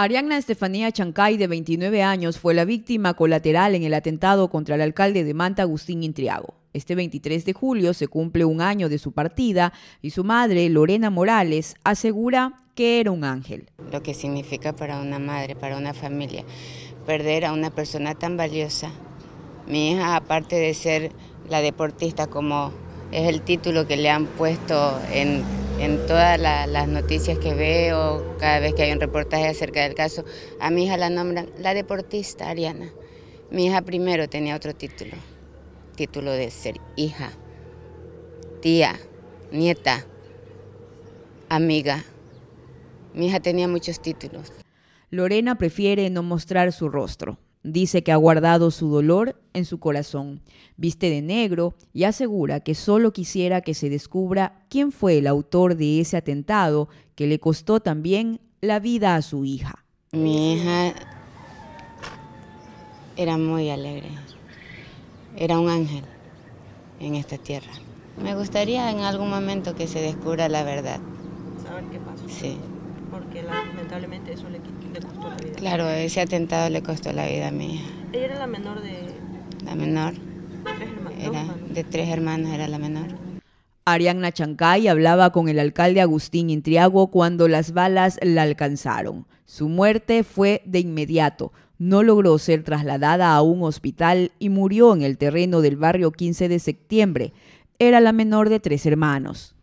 Arianna Estefanía Chancay, de 29 años, fue la víctima colateral en el atentado contra el alcalde de Manta, Agustín Intriago. Este 23 de julio se cumple un año de su partida y su madre, Lorena Morales, asegura que era un ángel. Lo que significa para una madre, para una familia, perder a una persona tan valiosa. Mi hija, aparte de ser la deportista como es el título que le han puesto en en todas las noticias que veo, cada vez que hay un reportaje acerca del caso, a mi hija la nombran la deportista, Ariana. Mi hija primero tenía otro título, título de ser hija, tía, nieta, amiga. Mi hija tenía muchos títulos. Lorena prefiere no mostrar su rostro. Dice que ha guardado su dolor en su corazón, viste de negro y asegura que solo quisiera que se descubra quién fue el autor de ese atentado que le costó también la vida a su hija. Mi hija era muy alegre, era un ángel en esta tierra. Me gustaría en algún momento que se descubra la verdad. qué Sí porque lamentablemente eso le, costó la vida. Claro, ese atentado le costó la vida a mi hija. ¿Ella era la menor de...? La menor. ¿Tres hermanos? Era de tres hermanos era la menor. Arianna Chancay hablaba con el alcalde Agustín Intriago cuando las balas la alcanzaron. Su muerte fue de inmediato. No logró ser trasladada a un hospital y murió en el terreno del barrio 15 de septiembre. Era la menor de tres hermanos.